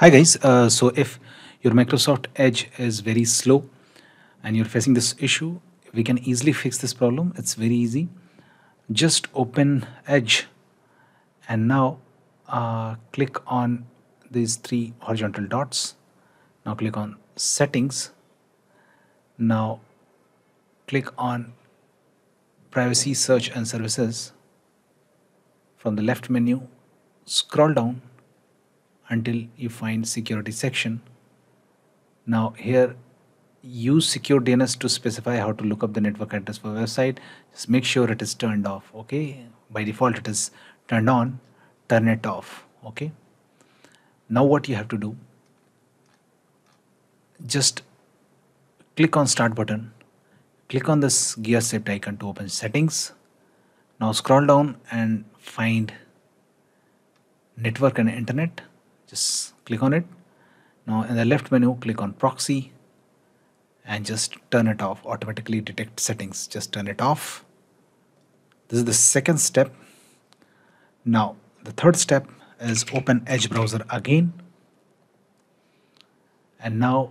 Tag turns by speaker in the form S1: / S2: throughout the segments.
S1: Hi guys, uh, so if your Microsoft Edge is very slow and you're facing this issue, we can easily fix this problem. It's very easy. Just open Edge and now uh, click on these three horizontal dots. Now click on settings. Now click on privacy search and services from the left menu. Scroll down until you find security section. Now here use secure DNS to specify how to look up the network address for website. Just make sure it is turned off. Okay. By default it is turned on. Turn it off. Okay. Now what you have to do. Just click on start button. Click on this gear shift icon to open settings. Now scroll down and find network and internet just click on it now in the left menu click on proxy and just turn it off automatically detect settings just turn it off this is the second step now the third step is open edge browser again and now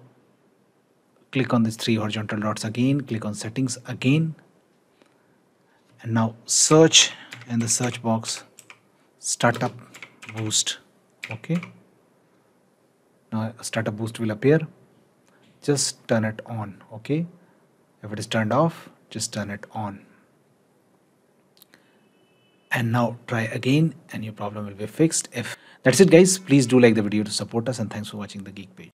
S1: click on these three horizontal dots again click on settings again and now search in the search box startup boost okay a startup boost will appear just turn it on okay if it is turned off just turn it on and now try again and your problem will be fixed if that's it guys please do like the video to support us and thanks for watching the geek page